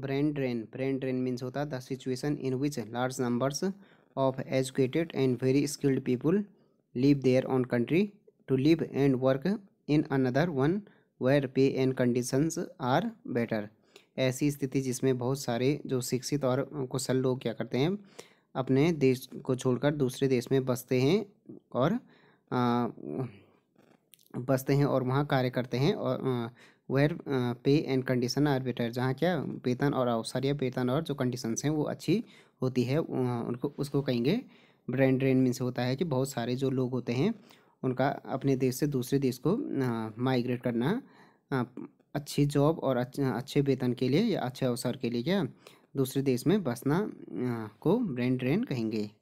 brain drain brain drain means होता है the situation in which large numbers of educated and very skilled people leave their own country to live and work in another one where pay and conditions are better ऐसी स्थिति जिसमें बहुत सारे जो शिक्षित और कुशल लोग क्या करते हैं अपने देश को छोड़कर दूसरे देश में बसते हैं और आ, बसते हैं और वहाँ कार्य करते हैं और where pay and condition are better जहाँ क्या वेतन और अवसर या वेतन और जो कंडीशंस हैं वो अच्छी होती है हाँ, उनको उसको कहेंगे ब्रेन ड्रेन मीन्स होता है कि बहुत सारे जो लोग होते हैं उनका अपने देश से दूसरे देश को माइग्रेट हाँ, करना हाँ, अच्छी जॉब और अच्छे वेतन के लिए या अच्छे अवसर के लिए क्या दूसरे देश में बसना को ब्रेन ड्रेन कहेंगे